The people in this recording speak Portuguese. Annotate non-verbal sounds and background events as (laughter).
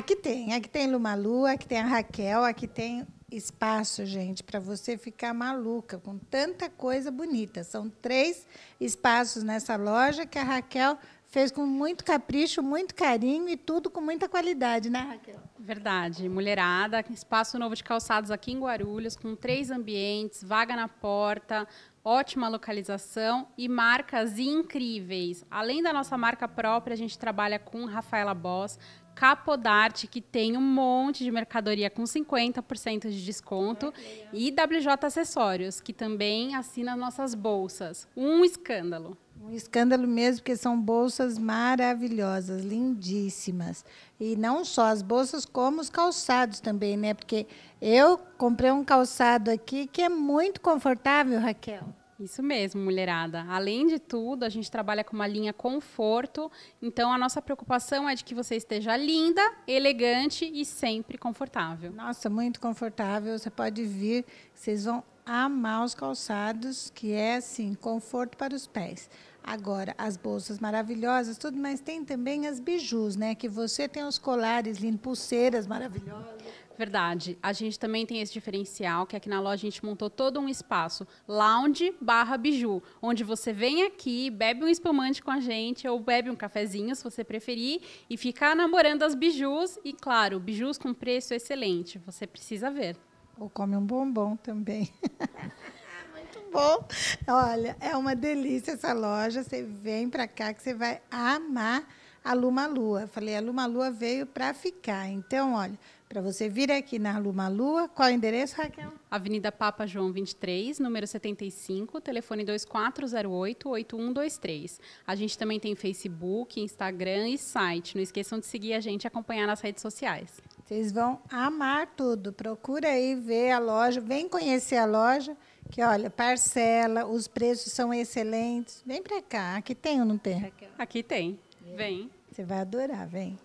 Aqui tem, aqui tem Lumalu, aqui tem a Raquel, aqui tem espaço, gente, para você ficar maluca com tanta coisa bonita. São três espaços nessa loja que a Raquel fez com muito capricho, muito carinho e tudo com muita qualidade, né, Raquel? Verdade. Mulherada, espaço novo de calçados aqui em Guarulhos, com três ambientes, vaga na porta, ótima localização e marcas incríveis. Além da nossa marca própria, a gente trabalha com Rafaela Boss, Capodarte, que tem um monte de mercadoria com 50% de desconto, ah, e WJ Acessórios, que também assina nossas bolsas. Um escândalo. Um escândalo mesmo, porque são bolsas maravilhosas, lindíssimas. E não só as bolsas, como os calçados também, né? Porque eu comprei um calçado aqui que é muito confortável, Raquel. Isso mesmo, mulherada. Além de tudo, a gente trabalha com uma linha conforto, então a nossa preocupação é de que você esteja linda, elegante e sempre confortável. Nossa, muito confortável. Você pode vir, vocês vão amar os calçados, que é assim, conforto para os pés. Agora, as bolsas maravilhosas, tudo, mas tem também as bijus, né? Que você tem os colares lindos, pulseiras maravilhosas. Verdade. A gente também tem esse diferencial que aqui na loja a gente montou todo um espaço lounge barra biju, onde você vem aqui, bebe um espumante com a gente ou bebe um cafezinho, se você preferir, e fica namorando as bijus. E claro, bijus com preço excelente. Você precisa ver. Ou come um bombom também. (laughs) bom. Olha, é uma delícia essa loja. Você vem para cá que você vai amar a Luma Lua. Eu falei, a Luma Lua veio para ficar. Então, olha, para você vir aqui na Luma Lua, qual é o endereço, Raquel? Avenida Papa João 23, número 75, telefone 2408-8123. A gente também tem Facebook, Instagram e site. Não esqueçam de seguir a gente e acompanhar nas redes sociais. Vocês vão amar tudo. Procura aí ver a loja, vem conhecer a loja que olha, parcela, os preços são excelentes. Vem para cá, aqui tem ou não tem? Aqui tem. Vem. Você vai adorar, vem.